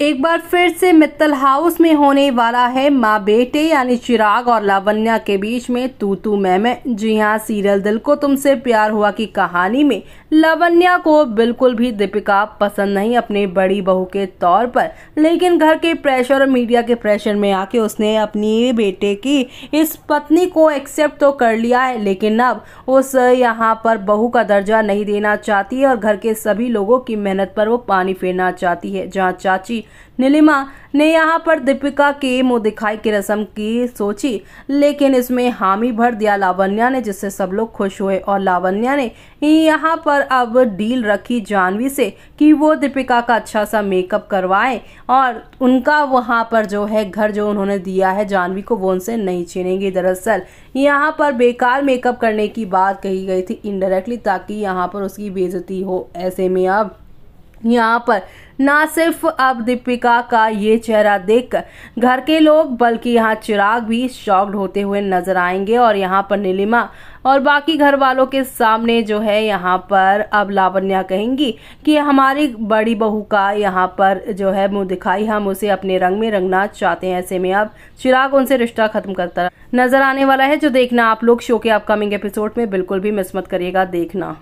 एक बार फिर से मित्तल हाउस में होने वाला है माँ बेटे यानी चिराग और लावण्या के बीच में तू तू मैं मैं जी हाँ सीरियल दिल को तुमसे प्यार हुआ की कहानी में लावण्या को बिल्कुल भी दीपिका पसंद नहीं अपने बड़ी बहू के तौर पर लेकिन घर के प्रेशर और मीडिया के प्रेशर में आके उसने अपनी बेटे की इस पत्नी को एक्सेप्ट तो कर लिया है लेकिन अब उस यहाँ पर बहू का दर्जा नहीं देना चाहती और घर के सभी लोगों की मेहनत पर वो पानी फेरना चाहती है जहाँ चाची नीलिमा ने यहाँ पर दीपिका के मुंह दिखाई की रस्म की सोची लेकिन इसमें हामी भर दिया लावण्या ने जिससे सब लोग खुश हुए और लावण्या ने यहाँ पर अब डील रखी जानवी से कि वो दीपिका का अच्छा सा मेकअप करवाएं और उनका वहाँ पर जो है घर जो उन्होंने दिया है जानवी को वो उनसे नहीं छीनेंगे दरअसल यहाँ पर बेकार मेकअप करने की बात कही गई थी इनडायरेक्टली ताकि यहाँ पर उसकी बेजती हो ऐसे में अब यहाँ पर ना सिर्फ अब दीपिका का ये चेहरा देख घर के लोग बल्कि यहाँ चिराग भी शॉक्ड होते हुए नजर आएंगे और यहाँ पर नीलिमा और बाकी घर वालों के सामने जो है यहाँ पर अब लावण्या कहेंगी कि हमारी बड़ी बहू का यहाँ पर जो है मुंह दिखाई हम उसे अपने रंग में रंगना चाहते हैं ऐसे में अब चिराग उनसे रिश्ता खत्म करता नजर आने वाला है जो देखना आप लोग शो के अपकमिंग एपिसोड में बिल्कुल भी मिस मत करिएगा देखना